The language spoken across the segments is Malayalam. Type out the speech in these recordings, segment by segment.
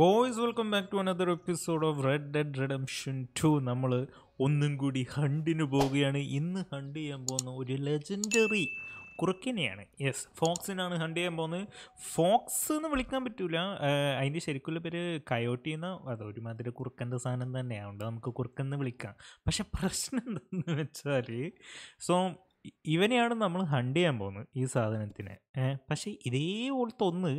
boys welcome back to another episode of red dead redemption two നമ്മൾ ഒന്നും കൂടി ഹണ്ടിന് പോവുകയാണ് ഇന്ന് ഹണ്ട് ചെയ്യാൻ പോകുന്ന ഒരു ലെജൻഡറി കുറുക്കിനെയാണ് യെസ് ഫോക്സിനാണ് ഹണ്ട് ചെയ്യാൻ പോകുന്നത് ഫോക്സ് എന്ന് വിളിക്കാൻ പറ്റില്ല അതിൻ്റെ ശരിക്കുള്ള പേര് കയോട്ടി എന്ന അത് ഒരുമാതിരി കുറുക്കൻ്റെ സാധനം തന്നെയാണ് നമുക്ക് കുറുക്കെന്ന് വിളിക്കാം പക്ഷെ പ്രശ്നം എന്താണെന്ന് വെച്ചാൽ സോ ഇവനെയാണ് നമ്മൾ ഹണ്ട് ചെയ്യാൻ പോകുന്നത് ഈ സാധനത്തിന് പക്ഷേ ഇതേപോലത്തെ ഒന്ന്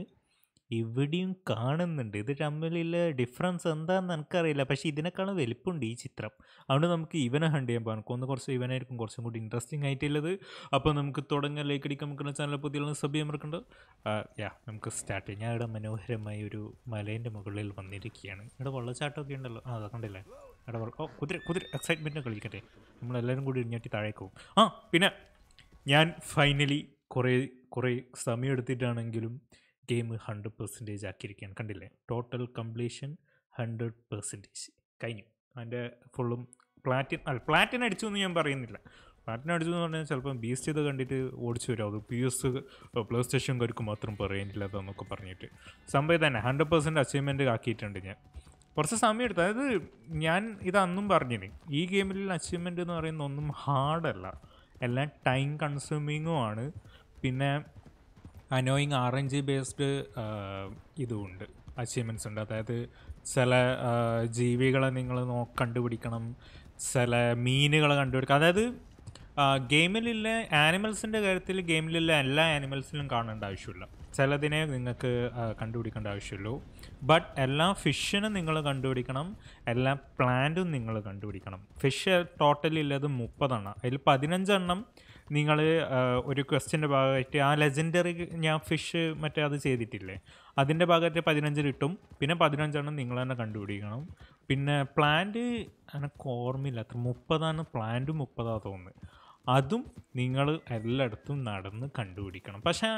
ഇവിടെയും കാണുന്നുണ്ട് ഇത് തമ്മിലുള്ള ഡിഫറൻസ് എന്താണെന്ന് എനിക്കറിയില്ല പക്ഷേ ഇതിനേക്കാളും വലിപ്പമുണ്ട് ഈ ചിത്രം അതുകൊണ്ട് നമുക്ക് ഇവനെ ഹണ്ട് ചെയ്യാൻ പോകാം ഒന്ന് കുറച്ച് ഇവനായിരിക്കും കുറച്ചും കൂടി ഇൻട്രസ്റ്റിംഗ് ആയിട്ടുള്ളത് അപ്പോൾ നമുക്ക് തുടങ്ങാൻ ലൈക്ക് അടിക്കാൻ നമുക്ക് ചാനൽ പുതിയ സബ് ചെയ്യാൻ യാ നമുക്ക് സ്റ്റാർട്ട് ചെയ്യാം ഞാൻ ഇവിടെ മനോഹരമായ ഒരു മലേൻ്റെ മുകളിൽ വന്നിരിക്കുകയാണ് ഇവിടെ വെള്ളച്ചാട്ടമൊക്കെ ഉണ്ടല്ലോ ആ കണ്ടില്ലേ ഇവിടെ ഓ കുതിര കുതിര എക്സൈറ്റ്മെൻറ്റ് കളിക്കട്ടെ നമ്മളെല്ലാവരും കൂടി ഇഞ്ഞാട്ടി താഴേക്ക് പോകും ആ പിന്നെ ഞാൻ ഫൈനലി കുറേ കുറേ സമയം എടുത്തിട്ടാണെങ്കിലും ഗെയിം ഹൺഡ്രഡ് പെർസെൻറ്റേജ് ആക്കിയിരിക്കുകയാണ് കണ്ടില്ലേ ടോട്ടൽ കംപ്ലീഷൻ ഹൺഡ്രഡ് പെർസെൻറ്റേജ് കഴിഞ്ഞു അതിൻ്റെ ഫുള്ളും പ്ലാറ്റിൻ അല്ല പ്ലാറ്റിൻ അടിച്ചു എന്ന് ഞാൻ പറയുന്നില്ല പ്ലാറ്റിൻ അടിച്ചു എന്ന് പറഞ്ഞാൽ ചിലപ്പം ബീസ്റ്റ് ഇത് കണ്ടിട്ട് ഓടിച്ചു വരും അത് പി എസ് പ്ലേ സ്റ്റേഷൻകാർക്ക് മാത്രം പറയുന്നില്ല അതെന്നൊക്കെ പറഞ്ഞിട്ട് സംഭവം തന്നെ ഹൺഡ്രഡ് പെർസെൻറ്റ് അച്ചീവ്മെൻറ്റ് ആക്കിയിട്ടുണ്ട് ഞാൻ കുറച്ച് സമയമെടുത്തു അതായത് ഞാൻ ഇത് അന്നും പറഞ്ഞിന് ഈ ഗെയിമിൽ അച്ചീവ്മെൻ്റ് എന്ന് പറയുന്ന ഒന്നും ഹാർഡല്ല എല്ലാം ടൈം കൺസ്യൂമിങ്ങും ആണ് പിന്നെ annoying R N G based ഇതുമുണ്ട് അച്ചീവ്മെൻറ്റ്സ് ഉണ്ട് അതായത് ചില uh, ജീവികളെ നിങ്ങൾ നോ കണ്ടുപിടിക്കണം ചില മീനുകളെ കണ്ടുപിടിക്കണം അതായത് uh, ഗെയിമിലുള്ള ആനിമൽസിൻ്റെ കാര്യത്തിൽ ഗെയിമിലുള്ള എല്ലാ ആനിമൽസിലും കാണേണ്ട ആവശ്യമില്ല ചിലതിനെ നിങ്ങൾക്ക് uh, കണ്ടുപിടിക്കേണ്ട ആവശ്യമുള്ളൂ ബട്ട് എല്ലാ ഫിഷിനും നിങ്ങൾ കണ്ടുപിടിക്കണം എല്ലാ പ്ലാന്റും നിങ്ങൾ കണ്ടുപിടിക്കണം ഫിഷ് ടോട്ടൽ ഉള്ളത് മുപ്പതെണ്ണം അതിൽ പതിനഞ്ചെണ്ണം നിങ്ങൾ ഒരു ക്വസ്റ്റ്യൻ്റെ ഭാഗമായിട്ട് ആ ലെജൻഡറി ഞാൻ ഫിഷ് മറ്റേ അത് ചെയ്തിട്ടില്ലേ അതിൻ്റെ ഭാഗമായിട്ട് പതിനഞ്ചിൽ കിട്ടും പിന്നെ പതിനഞ്ചെണ്ണം നിങ്ങൾ തന്നെ കണ്ടുപിടിക്കണം പിന്നെ പ്ലാന്റ് എനിക്ക് ഓർമ്മയില്ല അത്ര മുപ്പതാണ് പ്ലാന്റ് മുപ്പതാണ് തോന്നുന്നത് അതും നിങ്ങൾ എല്ലായിടത്തും നടന്ന് കണ്ടുപിടിക്കണം പക്ഷേ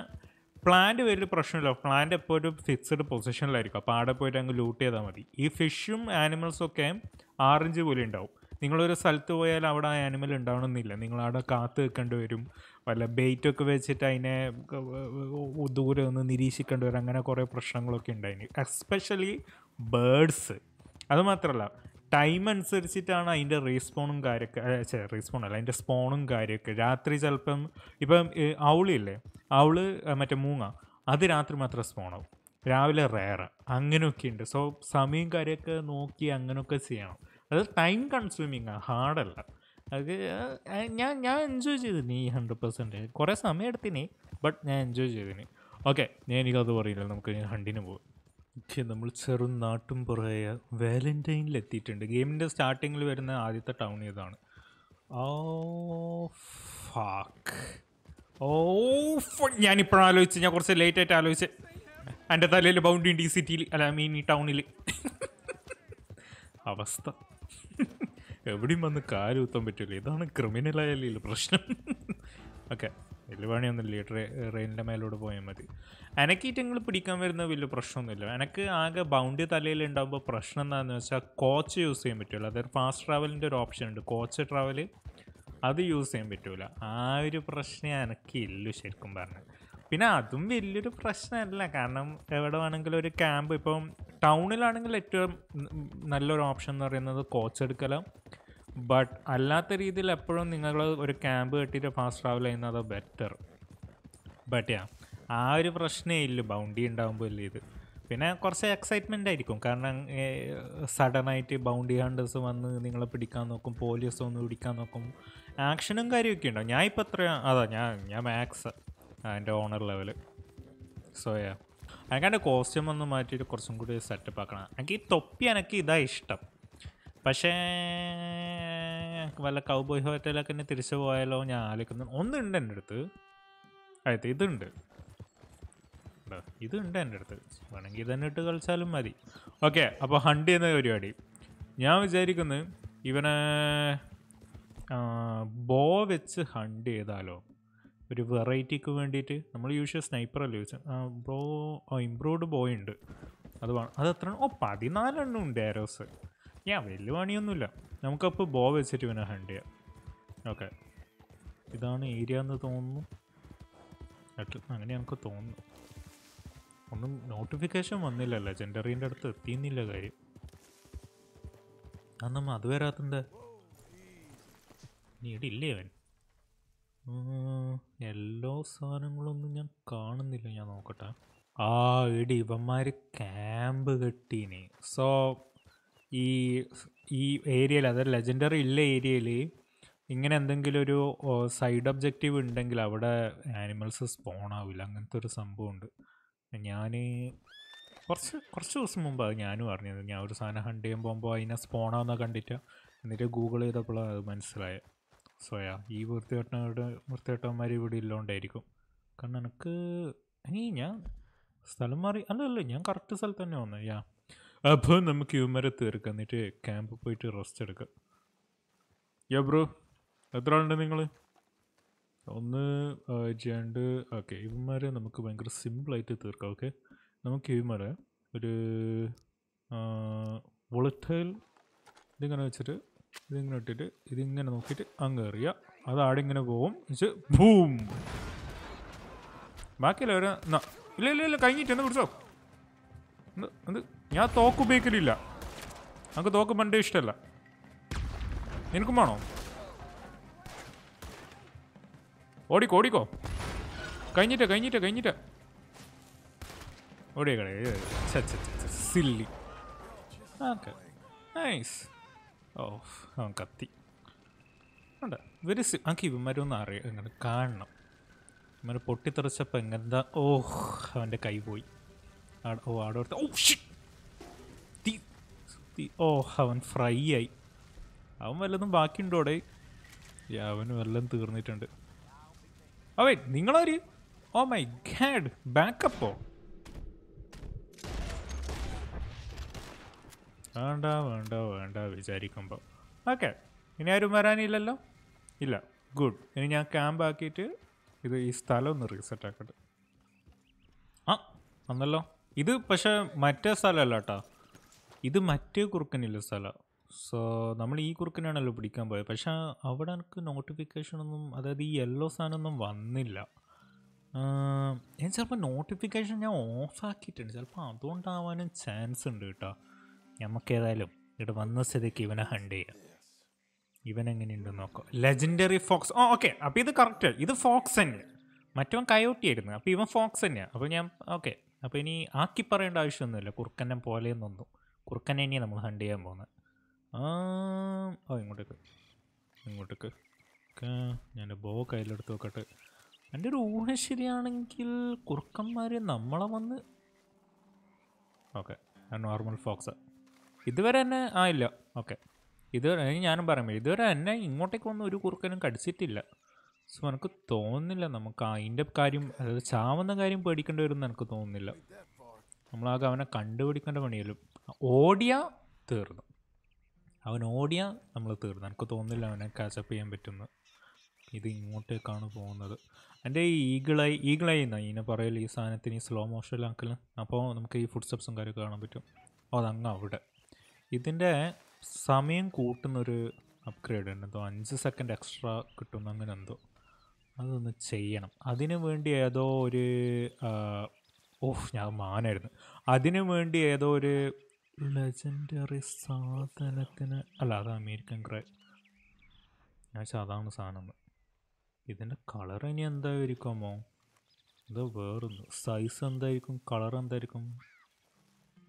പ്ലാന്റ് വലിയ പ്രശ്നമില്ല പ്ലാന്റ് എപ്പോഴും ഫിക്സഡ് പൊസിഷനിലായിരിക്കും അപ്പോൾ ആടെ പോയിട്ട് അങ്ങ് ലൂട്ട് ചെയ്താൽ മതി ഈ ഫിഷും ആനിമൽസും ഒക്കെ ആറഞ്ച് പോലെ ഉണ്ടാവും നിങ്ങളൊരു സ്ഥലത്ത് പോയാൽ അവിടെ ആ ആനിമൽ ഉണ്ടാവണമെന്നില്ല നിങ്ങൾ അവിടെ കാത്ത് നിൽക്കേണ്ടി വരും വല്ല ബെയ്റ്റൊക്കെ വെച്ചിട്ട് അതിനെ ദൂരെ ഒന്ന് നിരീക്ഷിക്കേണ്ടി വരും അങ്ങനെ കുറേ പ്രശ്നങ്ങളൊക്കെ ഉണ്ടായിന് എസ്പെഷ്യലി ബേഡ്സ് അതുമാത്രമല്ല ടൈം അനുസരിച്ചിട്ടാണ് അതിൻ്റെ റീസ്പോണും കാര്യമൊക്കെ റീസ്പോൺ അല്ല അതിൻ്റെ സ്പോണും കാര്യമൊക്കെ രാത്രി ചിലപ്പം ഇപ്പം അവളില്ലേ അവള് മറ്റേ മൂങ്ങ അത് രാത്രി മാത്രമേ സ്പോണാവും രാവിലെ റേറ് അങ്ങനെയൊക്കെ ഉണ്ട് സോ സമയം കാര്യമൊക്കെ നോക്കി അങ്ങനെയൊക്കെ ചെയ്യണം അത് ടൈം കൺസ്യൂമിങ് ആണ് ഹാർഡല്ല അത് ഞാൻ ഞാൻ എൻജോയ് ചെയ്തിന് ഈ ഹൺഡ്രഡ് പെർസെൻറ്റ് കുറേ സമയം എടുത്തിന് ബട്ട് ഞാൻ എൻജോയ് ചെയ്തിന് ഓക്കെ ഞാൻ എനിക്കത് പറയില്ല നമുക്ക് ഹണ്ടിന് പോകും ഓക്കെ നമ്മൾ ചെറും നാട്ടും പുറയ വാലൻറ്റൈനിൽ എത്തിയിട്ടുണ്ട് ഗെയിമിൻ്റെ സ്റ്റാർട്ടിങ്ങിൽ വരുന്ന ആദ്യത്തെ ടൗൺ ഇതാണ് ഓ ഫാക്ക് ഓ ഞാനിപ്പോഴും ആലോചിച്ച് ഞാൻ കുറച്ച് ലേറ്റ് ആയിട്ട് ആലോചിച്ച് എൻ്റെ തലയിൽ ബൗണ്ടി ഡി സിറ്റിയിൽ അല്ല മീൻ ഈ ടൗണിൽ അവസ്ഥ എവിടെയും വന്ന് കാലുത്താൻ പറ്റില്ല ഇതാണ് ക്രിമിനലായാലും പ്രശ്നം ഓക്കെ വെല്ലുവാണി ഒന്നുമില്ല ട്രെയിനിൻ്റെ മേലോട് പോയാൽ മതി എനക്കീറ്റങ്ങൾ പിടിക്കാൻ വരുന്ന വലിയ പ്രശ്നമൊന്നുമില്ല എനിക്ക് ആകെ ബൗണ്ടി തലയിൽ ഉണ്ടാകുമ്പോൾ പ്രശ്നം എന്താണെന്ന് വെച്ചാൽ കോച്ച് യൂസ് ചെയ്യാൻ പറ്റില്ല അതായത് ഫാസ്റ്റ് ട്രാവലിൻ്റെ ഒരു ഓപ്ഷൻ ഉണ്ട് കോച്ച് ട്രാവൽ അത് യൂസ് ചെയ്യാൻ പറ്റില്ല ആ ഒരു പ്രശ്നം എനിക്കില്ല ശരിക്കും പറഞ്ഞത് പിന്നെ അതും വലിയൊരു പ്രശ്നമല്ല കാരണം എവിടെ വേണമെങ്കിലും ഒരു ക്യാമ്പ് ഇപ്പം ടൗണിലാണെങ്കിൽ ഏറ്റവും നല്ലൊരു ഓപ്ഷൻ എന്ന് പറയുന്നത് കോച്ച് എടുക്കല ബട്ട് അല്ലാത്ത രീതിയിൽ എപ്പോഴും നിങ്ങൾ ഒരു ക്യാമ്പ് കെട്ടിയിട്ട് ഫാസ്റ്റ് ട്രാവൽ ചെയ്യുന്നത് ബെറ്റർ ബട്ട് യാ ആ ഒരു പ്രശ്നമേ ഇല്ല ബൗണ്ടി ഉണ്ടാകുമ്പോൾ ഇല്ല ഇത് പിന്നെ കുറച്ച് എക്സൈറ്റ്മെൻ്റ് ആയിരിക്കും കാരണം സഡനായിട്ട് ബൗണ്ടി ഹണ്ടേഴ്സ് വന്ന് നിങ്ങളെ പിടിക്കാൻ നോക്കും പോലീസ് വന്ന് പിടിക്കാൻ നോക്കും ആക്ഷനും കാര്യമൊക്കെ ഉണ്ടാവും ഞാൻ ഇപ്പോൾ എത്ര അതാ ഞാൻ ഞാൻ മാക്സ് എൻ്റെ ഓണർ ലെവൽ സോയാ എനിക്കതിൻ്റെ കോസ്റ്റ്യൂം ഒന്ന് മാറ്റിയിട്ട് കുറച്ചും കൂടി സെറ്റപ്പ് ആക്കണം എനിക്ക് ഈ തൊപ്പി എനിക്ക് ഇതാ ഇഷ്ടം പക്ഷേ വല്ല കൗബോയ് ഹോട്ടലൊക്കെ തന്നെ തിരിച്ചു പോയാലോ ഞാൻ ആലോചിക്കുന്നു ഒന്നുണ്ട് എൻ്റെ അടുത്ത് അതെ ഇതുണ്ട് ഇതുണ്ട് എൻ്റെ അടുത്ത് വേണമെങ്കിൽ ഇതന്നെ ഇട്ട് കളിച്ചാലും മതി ഓക്കെ അപ്പോൾ ഹണ്ട് ചെയ്യുന്ന പരിപാടി ഞാൻ വിചാരിക്കുന്നത് ഇവനെ ബോ വെച്ച് ഹണ്ട് ചെയ്താലോ ഒരു വെറൈറ്റിക്ക് വേണ്ടിയിട്ട് നമ്മൾ യൂഷ്വൽ സ്നൈപ്പർ അല്ലേ യൂസ് ബ്രോ ഇംപ്രൂവ്ഡ് ബോയ് ഉണ്ട് അത് വേണം അത് എത്ര ഓ പതിനാലെണ്ണം ഉണ്ട് ആരോസ് ഞാൻ വലിയ പണിയൊന്നുമില്ല നമുക്കപ്പോൾ ബോ വെച്ചിട്ട് പിന്നെ ഹണ്ട് ചെയ്യാം ഓക്കെ ഇതാണ് ഏരിയ എന്ന് തോന്നുന്നു അങ്ങനെ നമുക്ക് തോന്നുന്നു ഒന്നും നോട്ടിഫിക്കേഷൻ വന്നില്ല ജെൻഡറിൻ്റെ അടുത്ത് എത്തിയെന്നില്ല കാര്യം അന്നും അത് വരാത്തണ്ട് നീടില്ലേ അവൻ എല്ലോ സാധനങ്ങളൊന്നും ഞാൻ കാണുന്നില്ല ഞാൻ നോക്കട്ടെ ആ എടി ഇവന്മാർ ക്യാമ്പ് കെട്ടീന് സോ ഈ ഈ ഏരിയയിൽ അതായത് ലെജൻഡറി ഇല്ല ഏരിയയിൽ ഇങ്ങനെ എന്തെങ്കിലും ഒരു സൈഡ് ഒബ്ജക്റ്റീവ് ഉണ്ടെങ്കിൽ അവിടെ ആനിമൽസ് സ്പോൺ ആവില്ല അങ്ങനത്തെ ഒരു സംഭവമുണ്ട് ഞാൻ കുറച്ച് കുറച്ച് ദിവസം മുമ്പ് അത് ഞാനും അറിഞ്ഞത് ഞാൻ ഒരു സാധനം ഹണ്ട് ചെയ്യാൻ പോകുമ്പോൾ അതിനെ ആവുന്ന കണ്ടിട്ട് എന്നിട്ട് ഗൂഗിൾ ചെയ്തപ്പോൾ അത് മനസ്സിലായത് സോയാ ഈ വൃത്തിയേട്ടനോട് വൃത്തിയേട്ടന്മാർ ഇവിടെ ഇല്ലാണ്ടായിരിക്കും കാരണം എനിക്ക് ഇനി ഞാൻ സ്ഥലം മാറി അല്ല അല്ല ഞാൻ കറക്റ്റ് സ്ഥലത്ത് തന്നെ വന്നു യാ അപ്പോൾ നമുക്ക് ഇവന്മാരെ തീർക്കാം എന്നിട്ട് ക്യാമ്പ് പോയിട്ട് റെസ്റ്റ് എടുക്കാം യാ ബ്രോ എത്ര ആളുണ്ട് നിങ്ങൾ ഒന്ന് ചെയ്യാണ്ട് ഓക്കെ ഇവന്മാരെ നമുക്ക് ഭയങ്കര സിമ്പിളായിട്ട് തീർക്കാം ഓക്കെ നമുക്ക് ഇവന്മാരെ ഒരു വോളറ്റൈൽ ഇതിങ്ങനെ വെച്ചിട്ട് ഇതിങ്ങനെ ഇട്ടിട്ട് ഇതിങ്ങനെ നോക്കിയിട്ട് അങ്ങ് കയറിയാ അത് ഇങ്ങനെ പോവും വെച്ച് ഭൂം ബാക്കിയല്ല ഒരു ഇല്ല ഇല്ല ഇല്ല കഴിഞ്ഞിട്ട് എന്ന് കുറിച്ചോ എന്ത് ഞാൻ തോക്ക് ഉപയോഗിക്കലില്ല നമുക്ക് തോക്ക് പണ്ട് ഇഷ്ടമല്ല നിനക്കും വേണോ ഓടിക്കോ ഓടിക്കോ കഴിഞ്ഞിട്ട് കഴിഞ്ഞിട്ട് കഴിഞ്ഞിട്ട് ഓടിയേക്കളെ സില്ലി ഓക്കെ നൈസ് ഓ അവൻ കത്തി ഉണ്ട് വെരി സി എനിക്ക് ഇവന്മാരൊന്നും അറിയാം എങ്ങനെ കാണണം ഇവന്മാർ പൊട്ടിത്തെറിച്ചപ്പോൾ എങ്ങനെന്താ ഓ അവൻ്റെ കൈ പോയി ഓ ആടോർത്ത് ഓ ഷി തീ ഓ അവൻ ഫ്രൈ ആയി അവൻ വല്ലതും അവിടെ അവന് വല്ലതും തീർന്നിട്ടുണ്ട് അവൻ നിങ്ങളൊരു oh ഓ മൈ ഗാഡ് ബാക്കപ്പോ വേണ്ട വേണ്ട വേണ്ട വിചാരിക്കുമ്പോൾ ഓക്കെ ഇനി ആരും വരാനില്ലല്ലോ ഇല്ല ഗുഡ് ഇനി ഞാൻ ക്യാമ്പ് ആക്കിയിട്ട് ഇത് ഈ സ്ഥലം ഒന്ന് റീസെറ്റ് ആക്കട്ടെ ആ വന്നല്ലോ ഇത് പക്ഷേ മറ്റേ സ്ഥലമല്ല കേട്ടോ ഇത് മറ്റേ കുറുക്കനില്ല സ്ഥലം സോ നമ്മൾ ഈ കുറുക്കനാണല്ലോ പിടിക്കാൻ പോയത് പക്ഷേ അവിടെ എനിക്ക് നോട്ടിഫിക്കേഷനൊന്നും അതായത് ഈ യെല്ലോ സാധനമൊന്നും വന്നില്ല ഞാൻ ചിലപ്പോൾ നോട്ടിഫിക്കേഷൻ ഞാൻ ഓഫ് ആക്കിയിട്ടുണ്ട് ചിലപ്പോൾ അതുകൊണ്ടാവാനും ചാൻസ് ഉണ്ട് കേട്ടോ നമുക്കേതായാലും ഇവിടെ വന്ന സ്ഥിതിക്ക് ഇവനെ ഹണ്ട് ചെയ്യാം ഇവൻ എങ്ങനെയുണ്ട് നോക്കാം ലെജൻഡറി ഫോക്സ് ഓ ഓക്കെ അപ്പോൾ ഇത് കറക്റ്റ് ഇത് ഫോക്സ് തന്നെ മറ്റവൻ കയോട്ടിയായിരുന്നു അപ്പോൾ ഇവൻ ഫോക്സ് തന്നെയാണ് അപ്പോൾ ഞാൻ ഓക്കെ അപ്പോൾ ഇനി ആക്കി പറയേണ്ട ആവശ്യമൊന്നുമില്ല കുറുക്കനെ പോലെയെന്നൊന്നും കുറുക്കനെ ഇനി നമ്മൾ ഹണ്ട് ചെയ്യാൻ പോകുന്നത് ഓ ഇങ്ങോട്ടേക്ക് ഇങ്ങോട്ടേക്ക് ഞാൻ ബോ കയ്യിലെടുത്ത് നോക്കട്ടെ എൻ്റെ ഒരു ഊഹ ശരിയാണെങ്കിൽ കുറുക്കന്മാർ നമ്മളെ വന്ന് ഓക്കെ നോർമൽ ഫോക്സാണ് ഇതുവരെ തന്നെ ആ ഇല്ല ഓക്കെ ഇതുവരെ ഞാനും പറയുമ്പോൾ ഇതുവരെ തന്നെ ഇങ്ങോട്ടേക്കൊന്നും ഒരു കുറുക്കനും കടിച്ചിട്ടില്ല സോ എനിക്ക് തോന്നുന്നില്ല നമുക്ക് അതിൻ്റെ കാര്യം അതായത് ചാവുന്ന കാര്യം പേടിക്കേണ്ടി വരും എനിക്ക് തോന്നുന്നില്ല നമ്മളാകെ അവനെ കണ്ടുപിടിക്കേണ്ട പണിയല്ലോ ഓടിയ തീർന്നു അവൻ ഓടിയ നമ്മൾ തീർന്നു എനിക്ക് തോന്നുന്നില്ല അവനെ കാച്ചപ്പ് ചെയ്യാൻ പറ്റുന്നു ഇത് ഇങ്ങോട്ടേക്കാണ് പോകുന്നത് എൻ്റെ ഈ ഈഗിളായി ഈഗിളായി എന്നാ ഇതിനെ പറയൽ ഈ സാധനത്തിന് ഈ സ്ലോ മോഷനിലാക്കൽ അപ്പോൾ നമുക്ക് ഈ ഫുഡ് സ്റ്റെപ്സും കാര്യമൊക്കെ കാണാൻ പറ്റും ഓ അതങ്ങ് അവിടെ ഇതിൻ്റെ സമയം കൂട്ടുന്നൊരു അപ്ഗ്രേഡ് ഉണ്ട് എന്തോ അഞ്ച് സെക്കൻഡ് എക്സ്ട്രാ കിട്ടുന്ന അങ്ങനെ എന്തോ അതൊന്ന് ചെയ്യണം അതിനു വേണ്ടി ഏതോ ഒരു ഓഹ് ഞാൻ മാനായിരുന്നു അതിനു വേണ്ടി ഏതോ ഒരു ലെജൻഡറി സാധനത്തിന് അല്ല അത് അമേരിക്കൻ ക്രൈ ഞാൻ സാധാരണ സാധനം ഇതിൻ്റെ കളർ ഇനി എന്തായിരിക്കുമോ ഇത് വേറൊന്ന് സൈസ് എന്തായിരിക്കും കളർ എന്തായിരിക്കും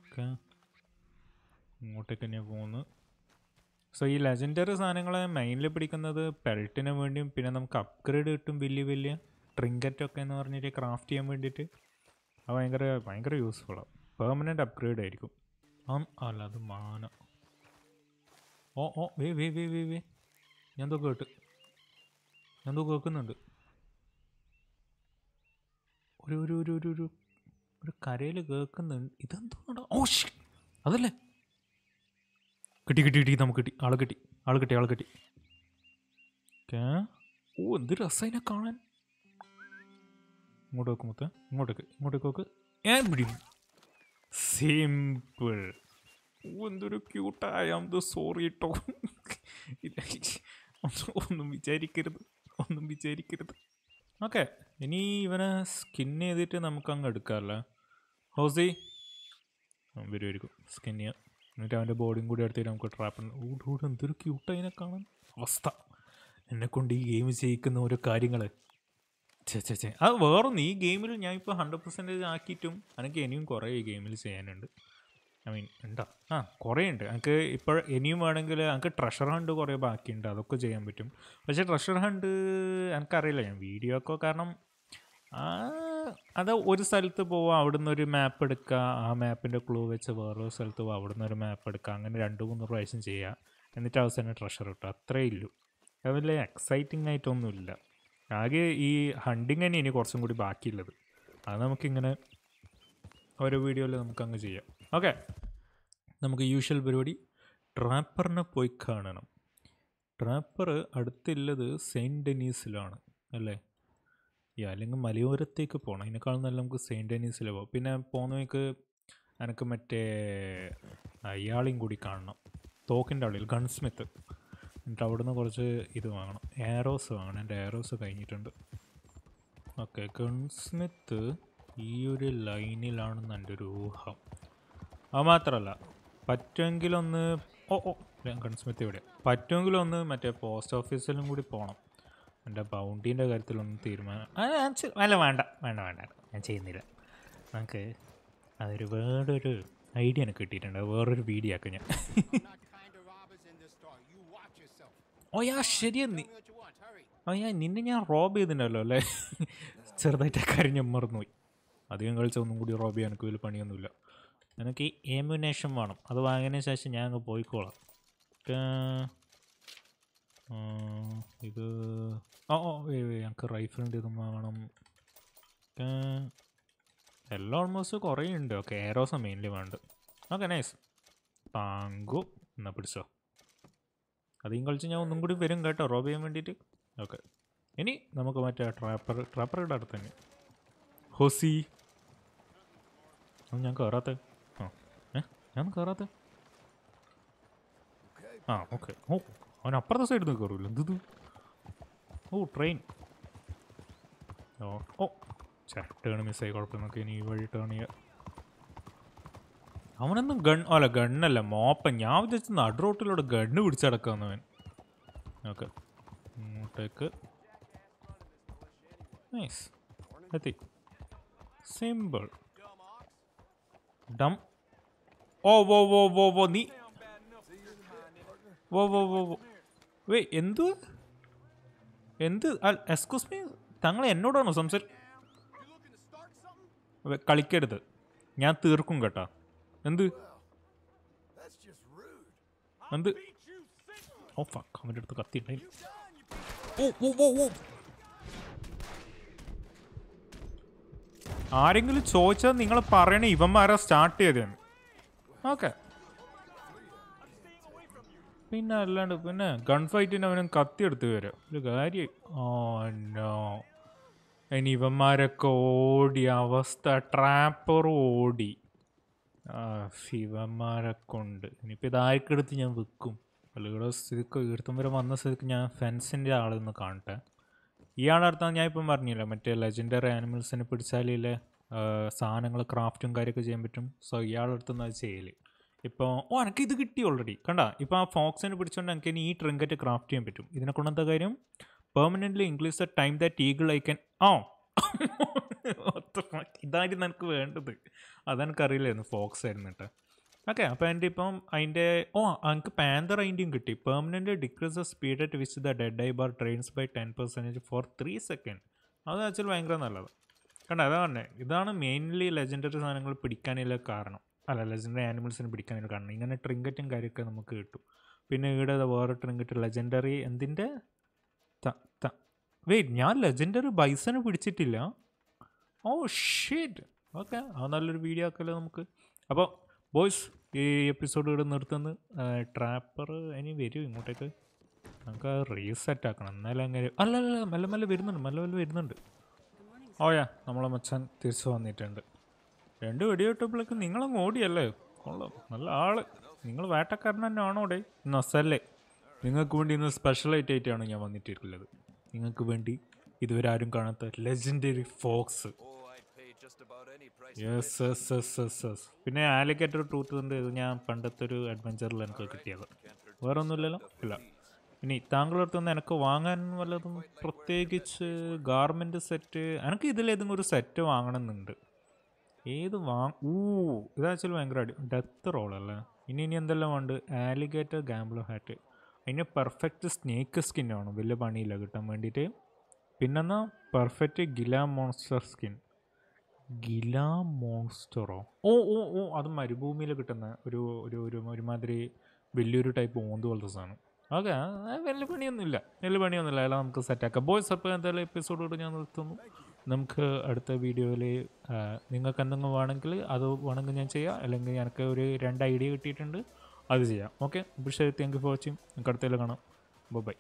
ഓക്കെ ഇങ്ങോട്ടേക്ക് തന്നെയാണ് പോകുന്നത് സോ ഈ ലെജൻഡറി സാധനങ്ങളെ മെയിനിൽ പിടിക്കുന്നത് പെൽറ്റിന് വേണ്ടിയും പിന്നെ നമുക്ക് അപ്ഗ്രേഡ് കിട്ടും വലിയ വലിയ ട്രിങ്കറ്റൊക്കെ എന്ന് പറഞ്ഞിട്ട് ക്രാഫ്റ്റ് ചെയ്യാൻ വേണ്ടിയിട്ട് അത് ഭയങ്കര ഭയങ്കര യൂസ്ഫുള്ളാണ് പെർമനൻറ്റ് അപ്ഗ്രേഡ് ആയിരിക്കും അല്ല അത് മാന ഓ ഓ വേ വേ വേ വേ വേ ഞാൻ തോ കേട്ട് ഞാൻ തോ കേൾക്കുന്നുണ്ട് ഒരു ഒരു ഒരു ഒരു ഒരു കരയിൽ കേൾക്കുന്നുണ്ട് ഇതെന്തോടാ ഓ അതല്ലേ കിട്ടി കിട്ടി കിട്ടി നമുക്ക് കിട്ടി ആൾ കിട്ടി ആൾ കിട്ടി ആൾ കിട്ടി ഓ എന്ത് രസം കാണാൻ ഇങ്ങോട്ട് വെക്കും മൊത്തം ഇങ്ങോട്ടേക്ക് ഇങ്ങോട്ടേക്ക് നോക്ക് ഞാൻ പിടിക്കും സിംപിൾ ഓ എന്തൊരു ക്യൂട്ടായ സോറി കേട്ടോ ഒന്നും വിചാരിക്കരുത് ഒന്നും വിചാരിക്കരുത് ഓക്കെ ഇനി ഇവനെ സ്കിൻ ചെയ്തിട്ട് നമുക്ക് അങ്ങ് എടുക്കാമല്ലേ ഹോസി വരുമായിരിക്കും സ്കിൻ ചെയ്യാം എന്നിട്ട് അവൻ്റെ ബോർഡിങ് കൂടി എടുത്തിട്ട് നമുക്ക് ട്രാപ്പ് ഊട് ഊട് എന്തൊരു ക്യൂട്ട് അതിനെ കാണാൻ അവസ്ഥ എന്നെക്കൊണ്ട് ഈ ഗെയിം ചെയ്യിക്കുന്ന ഓരോ കാര്യങ്ങൾ ചേ ചേ ചേ അത് വേറൊന്നും ഈ ഗെയിമിൽ ഞാൻ ഇപ്പോൾ ഹൺഡ്രഡ് പെർസെൻറ്റേജ് ആക്കിയിട്ടും എനിക്ക് ഇനിയും കുറേ ഈ ഗെയിമിൽ ചെയ്യാനുണ്ട് ഐ മീൻ ഉണ്ടോ ആ കുറേ ഉണ്ട് എനിക്ക് ഇപ്പോൾ ഇനിയും വേണമെങ്കിൽ എനിക്ക് ട്രഷർ ഹണ്ട് കുറേ ബാക്കിയുണ്ട് അതൊക്കെ ചെയ്യാൻ പറ്റും പക്ഷേ ട്രഷർ ഹണ്ട് എനിക്കറിയില്ല ഞാൻ വീഡിയോ ഒക്കെ കാരണം ആ അത് ഒരു സ്ഥലത്ത് പോവാം അവിടുന്ന് ഒരു മാപ്പ് എടുക്കുക ആ മാപ്പിൻ്റെ ക്ലൂ വെച്ച് വേറൊരു സ്ഥലത്ത് പോവാം അവിടുന്ന് ഒരു മാപ്പ് എടുക്കുക അങ്ങനെ രണ്ട് മൂന്ന് പ്രാവശ്യം ചെയ്യുക എന്നിട്ട് അവസാനം ട്രഷർ കിട്ടും അത്രേ ഇല്ലൂ അത് വലിയ എക്സൈറ്റിംഗ് ആയിട്ടൊന്നുമില്ല ആകെ ഈ ഹണ്ടിങ് തന്നെ ഇനി കുറച്ചും കൂടി ബാക്കിയുള്ളത് അത് നമുക്കിങ്ങനെ ഓരോ വീഡിയോയിൽ നമുക്കങ്ങ് ചെയ്യാം ഓക്കെ നമുക്ക് യൂഷ്വൽ പരിപാടി ട്രാപ്പറിനെ പോയി കാണണം ട്രാപ്പർ അടുത്തുള്ളത് സെയിൻറ്റ് ഡെനീസിലാണ് അല്ലേ ഈ അല്ലെങ്കിൽ മലയോരത്തേക്ക് പോകണം അതിനേക്കാളും നല്ല നമുക്ക് സെയിൻറ്റ് ഡെനീസിൽ പോകാം പിന്നെ പോകുന്നവയ്ക്ക് എനിക്ക് മറ്റേ അയാളെയും കൂടി കാണണം തോക്കിൻ്റെ ഗൺ ഗൺസ്മിത്ത് എന്നിട്ട് നിന്ന് കുറച്ച് ഇത് വാങ്ങണം ഏറോസ് വാങ്ങണം എൻ്റെ ഏറോസ് കഴിഞ്ഞിട്ടുണ്ട് ഓക്കെ ഗൺസ്മിത്ത് ഈ ഒരു ലൈനിലാണെന്ന് എൻ്റെ ഒരു ഊഹം അത് മാത്രമല്ല പറ്റുമെങ്കിലൊന്ന് ഓ ഓ ഗൺസ്മിത്ത് ഇവിടെ പറ്റുമെങ്കിലൊന്ന് മറ്റേ പോസ്റ്റ് ഓഫീസിലും കൂടി പോകണം എൻ്റെ ബൗണ്ടീൻ്റെ കാര്യത്തിലൊന്നും തീരുമാനം അല്ല വേണ്ട വേണ്ട വേണ്ട ഞാൻ ചെയ്യുന്നില്ല നമുക്ക് അതൊരു വേറൊരു ഐഡിയ എനിക്ക് കിട്ടിയിട്ടുണ്ട് വേറൊരു വീഡിയോ ആക്കും ഞാൻ ഓയാ ശരിയാ നീ ഓയാ നിന്നെ ഞാൻ റോബ് ചെയ്തിട്ടുണ്ടല്ലോ അല്ലേ ചെറുതായിട്ട് കരിഞ്ഞ് മറന്നുപോയി അധികം കളിച്ച ഒന്നും കൂടി റോബ് ചെയ്യാൻ എനിക്ക് വലിയ പണിയൊന്നുമില്ല എനിക്ക് എമ്യുനേഷൻ വേണം അത് വാങ്ങിയതിന് ശേഷം ഞാൻ അങ്ങ് പോയിക്കോളാം ഇത് ആ ഓ വേ വേ ഞങ്ങൾക്ക് റൈഫിളിൻ്റെ ഇതും വാങ്ങണം എല്ലാം ഓൾമോസ്റ്റ് കുറേ ഉണ്ട് ഓക്കെ എയറോസ മെയിൻലി വേണ്ട ഓക്കെ നൈസ് പാങ്കു എന്നാൽ പിടിച്ചോ അധികം കളിച്ച് ഞാൻ ഒന്നും കൂടി വരും കേട്ടോ റോബ് ചെയ്യാൻ വേണ്ടിയിട്ട് ഓക്കെ ഇനി നമുക്ക് മറ്റേ ട്രാപ്പർ ട്രാപ്പറുടെ അടുത്ത് തന്നെ ഹൊസി ഞാൻ കയറാത്ത ആ ഏ ഞാൻ കയറാത്ത ആ ഓക്കെ ഓ അവൻ അപ്പുറത്തെ സൈഡിൽ നിന്ന് കയറൂല എന്ത് ഓ ട്രെയിൻ ഓ ഓ ചേ മിസ്സായി കുഴപ്പം നമുക്ക് ഇനി ഈ വഴി ടേൺ ചെയ്യാം അവനൊന്നും ഗൺ അല്ല ഗണ്ണല്ല മോപ്പ ഞാൻ വിചാരിച്ച നടു റോട്ടിലൂടെ ഗണ്ണ് പിടിച്ചടക്കാന്നവൻ ഓക്കെ ഇങ്ങോട്ടേക്ക് നൈസ് എത്തി സിമ്പിൾ ഡം ഓ വോ വോ വോ വോ നീ വോ വോ വോ വോ വേ എന്ത് എന്ത് എക്സ്ക്യൂസ് മീ താങ്കൾ എന്നോടാണോ സംസാരി കളിക്കരുത് ഞാൻ തീർക്കും കേട്ടാ എന്ത് എന്ത് ഓ ഫക്ക് അവൻ്റെ അടുത്ത് കത്തി ഓ ഓ ഓ ആരെങ്കിലും ചോദിച്ചാൽ നിങ്ങൾ പറയണേ ഇവന്മാരാ സ്റ്റാർട്ട് ചെയ്തതെന്ന് ഓക്കെ പിന്നെ അല്ലാണ്ട് പിന്നെ ഗൺ ഫൈറ്റിന് അവനും കത്തി എടുത്ത് വരാം ഒരു കാര്യം ഓ ഇനി ഇവന്മാരൊക്കെ ഓടി അവസ്ഥ ട്രാപ്പർ ഓടി ആ ഉണ്ട് ഇനിയിപ്പോൾ ഇതാർക്കെടുത്ത് ഞാൻ വിൽക്കും അല്ലെങ്കിൽ സ്ഥിതിക്ക് ഈർത്തും വരെ വന്ന സ്ഥിതിക്ക് ഞാൻ ഫെൻസിൻ്റെ ആളെന്ന് കാണട്ടെ ഇയാളെ ഞാൻ ഇപ്പം പറഞ്ഞില്ല മറ്റേ ലെജൻഡറി ആനിമൽസിനെ പിടിച്ചാലേ സാധനങ്ങൾ ക്രാഫ്റ്റും കാര്യമൊക്കെ ചെയ്യാൻ പറ്റും സോ ഇയാളെ അത് ചെയ്യല് ഇപ്പോൾ ഓ എനിക്ക് ഇത് കിട്ടി ഓൾറെഡി കണ്ടാ ഇപ്പോൾ ആ ഫോക്സിനെ പിടിച്ചുകൊണ്ട് എനിക്ക് ഇനി ഈ ട്രിങ്കറ്റ് ക്രാഫ്റ്റ് ചെയ്യാൻ പറ്റും ഇതിനെ എന്താ കാര്യം permanently increase the time that eagle eye can ആ ഇതായിരുന്നു എനിക്ക് വേണ്ടത് അതെനിക്കറിയില്ലായിരുന്നു ഫോക്സ് ആയിരുന്നു കേട്ടോ ഓക്കെ അപ്പോൾ എൻ്റെ ഇപ്പം അതിൻ്റെ ഓ എനിക്ക് പാന്തർ അതിൻ്റെയും കിട്ടി permanent decrease the speed at which the dead eye bar drains by ten percentage for three second അത് ആക്ച്വലി ഭയങ്കര നല്ലത് കണ്ട അതാണ് ഇതാണ് മെയിൻലി ലെജൻഡറി സാധനങ്ങൾ പിടിക്കാനുള്ള കാരണം അല്ല ലെജൻഡറി ആനിമൽസിനെ പിടിക്കാൻ ഇതിന് കാണണം ഇങ്ങനെ ട്രിങ്കറ്റും കാര്യമൊക്കെ നമുക്ക് കിട്ടും പിന്നെ ഈടെ വേറെ ട്രിങ്കറ്റ് ലെജൻഡറി എന്തിൻ്റെ വെയിറ്റ് ഞാൻ ലെജൻഡറി ബൈസനെ പിടിച്ചിട്ടില്ല ഓ ഷീറ്റ് ഓക്കെ അത് നല്ലൊരു വീഡിയോ ആക്കല്ലോ നമുക്ക് അപ്പോൾ ബോയ്സ് ഈ എപ്പിസോഡ് ഇവിടെ നിർത്തുന്നത് ട്രാപ്പർ ഇനി വരും ഇങ്ങോട്ടേക്ക് നമുക്ക് റീസെറ്റ് ആക്കണം എന്നാലും അങ്ങനെ അല്ല അല്ല മെല്ലെ മെല്ലെ വരുന്നുണ്ട് മെല്ലെ മെല്ലെ വരുന്നുണ്ട് ഓയാ oh, നമ്മളെ മച്ചാൻ തിരിച്ചു വന്നിട്ടുണ്ട് രണ്ട് വെടിവെട്ടപ്പോഴേക്ക് നിങ്ങളും ഓടിയല്ലേ കൊള്ളാം നല്ല ആള് നിങ്ങൾ വേട്ടക്കാരൻ തന്നെ ആണോ അവിടെ നസല്ലേ നിങ്ങൾക്ക് വേണ്ടി ഇന്ന് സ്പെഷ്യൽ ഐറ്റായിട്ടാണ് ഞാൻ വന്നിട്ടിരിക്കുന്നത് നിങ്ങൾക്ക് വേണ്ടി ഇതുവരെ ആരും കാണാത്ത ലെജൻഡറി ഫോക്സ് പിന്നെ ആലിക്കേറ്റർ ടൂ തൗസൻഡ് ഇത് ഞാൻ പണ്ടത്തെ ഒരു അഡ്വഞ്ചറിൽ എനിക്ക് കിട്ടിയത് വേറെ ഒന്നുമില്ലല്ലോ ഇല്ല ഇനി താങ്കളുടെ അടുത്ത് നിന്ന് എനിക്ക് വാങ്ങാൻ വല്ലതും പ്രത്യേകിച്ച് ഗാർമെൻറ്റ് സെറ്റ് എനിക്ക് ഇതിലേതെങ്കിലും ഒരു സെറ്റ് വാങ്ങണമെന്നുണ്ട് ഏത് വാ ഊ ഇത് ആക്ച്വലി ഭയങ്കര അടി ഡെത്ത് റോളല്ലേ ഇനി ഇനി എന്തെല്ലാം ഉണ്ട് ആലിഗേറ്റർ ഗാംബ്ലോ ഹാറ്റ് അതിന് പെർഫെക്റ്റ് സ്നേക്ക് സ്കിൻ വേണം വലിയ പണിയില്ല കിട്ടാൻ വേണ്ടിയിട്ട് പിന്നെന്നാ perfect gila monster skin gila മോൺസ്റ്ററോ ഓ ഓ ഓ അത് മരുഭൂമിയിൽ കിട്ടുന്ന ഒരു ഒരു ഒരു ഒരുമാതിരി വലിയൊരു ടൈപ്പ് ഓന്തു പോലത്തെ സാധനം ഓക്കെ വലിയ പണിയൊന്നുമില്ല വലിയ പണിയൊന്നുമില്ല അയാളെ നമുക്ക് സെറ്റാക്കാം ബോയ്സ് അപ്പോൾ എന്തായാലും എപ്പിസോഡ് കൂടെ ഞാൻ നിർത്തുന്നു നമുക്ക് അടുത്ത വീഡിയോയിൽ നിങ്ങൾക്ക് എന്തെങ്കിലും വേണമെങ്കിൽ അത് വേണമെങ്കിൽ ഞാൻ ചെയ്യാം അല്ലെങ്കിൽ എനിക്ക് ഒരു രണ്ട് ഐഡിയ കിട്ടിയിട്ടുണ്ട് അത് ചെയ്യാം ഓക്കെ അപ്പോൾ ശരി താങ്ക് യു ഫോർ വാച്ചിങ് നമുക്ക് അടുത്തതിൽ കാണാം ബൈ